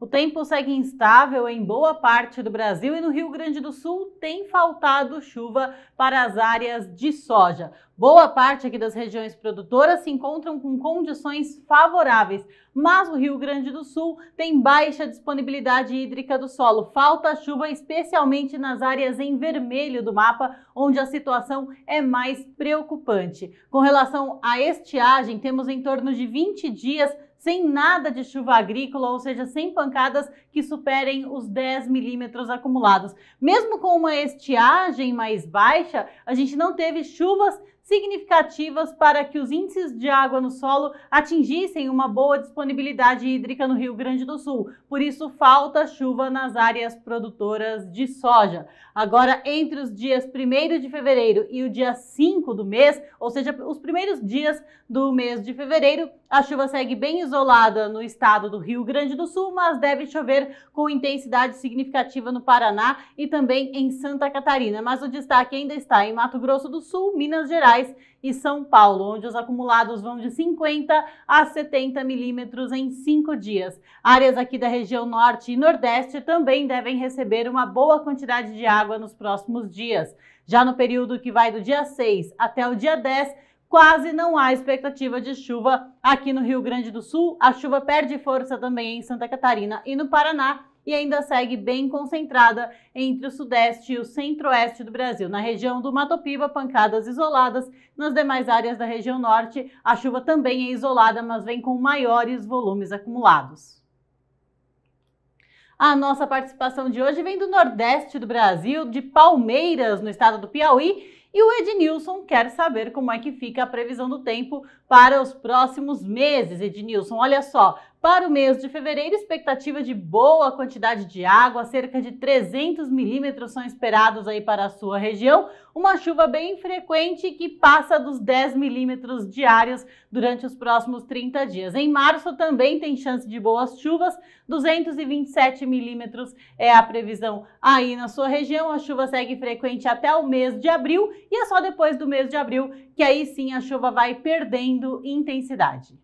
O tempo segue instável em boa parte do Brasil e no Rio Grande do Sul tem faltado chuva para as áreas de soja. Boa parte aqui das regiões produtoras se encontram com condições favoráveis, mas o Rio Grande do Sul tem baixa disponibilidade hídrica do solo. Falta chuva especialmente nas áreas em vermelho do mapa, onde a situação é mais preocupante. Com relação à estiagem, temos em torno de 20 dias sem nada de chuva agrícola, ou seja, sem pancadas que superem os 10 milímetros acumulados. Mesmo com uma estiagem mais baixa, a gente não teve chuvas significativas para que os índices de água no solo atingissem uma boa disponibilidade hídrica no Rio Grande do Sul. Por isso, falta chuva nas áreas produtoras de soja. Agora, entre os dias 1 de fevereiro e o dia 5 do mês, ou seja, os primeiros dias do mês de fevereiro, a chuva segue bem isolada no estado do Rio Grande do Sul, mas deve chover com intensidade significativa no Paraná e também em Santa Catarina. Mas o destaque ainda está em Mato Grosso do Sul, Minas Gerais e São Paulo, onde os acumulados vão de 50 a 70 milímetros em cinco dias. Áreas aqui da região norte e nordeste também devem receber uma boa quantidade de água nos próximos dias. Já no período que vai do dia 6 até o dia 10, quase não há expectativa de chuva aqui no Rio Grande do Sul. A chuva perde força também em Santa Catarina e no Paraná e ainda segue bem concentrada entre o sudeste e o centro-oeste do Brasil. Na região do Mato Piba, pancadas isoladas. Nas demais áreas da região norte, a chuva também é isolada, mas vem com maiores volumes acumulados. A nossa participação de hoje vem do Nordeste do Brasil, de Palmeiras, no estado do Piauí, e o Ednilson quer saber como é que fica a previsão do tempo para os próximos meses. Ednilson, olha só, para o mês de fevereiro, expectativa de boa quantidade de água, cerca de 300 milímetros são esperados aí para a sua região. Uma chuva bem frequente que passa dos 10 milímetros diários durante os próximos 30 dias. Em março também tem chance de boas chuvas, 227 milímetros é a previsão aí na sua região. A chuva segue frequente até o mês de abril e é só depois do mês de abril que aí sim a chuva vai perdendo intensidade.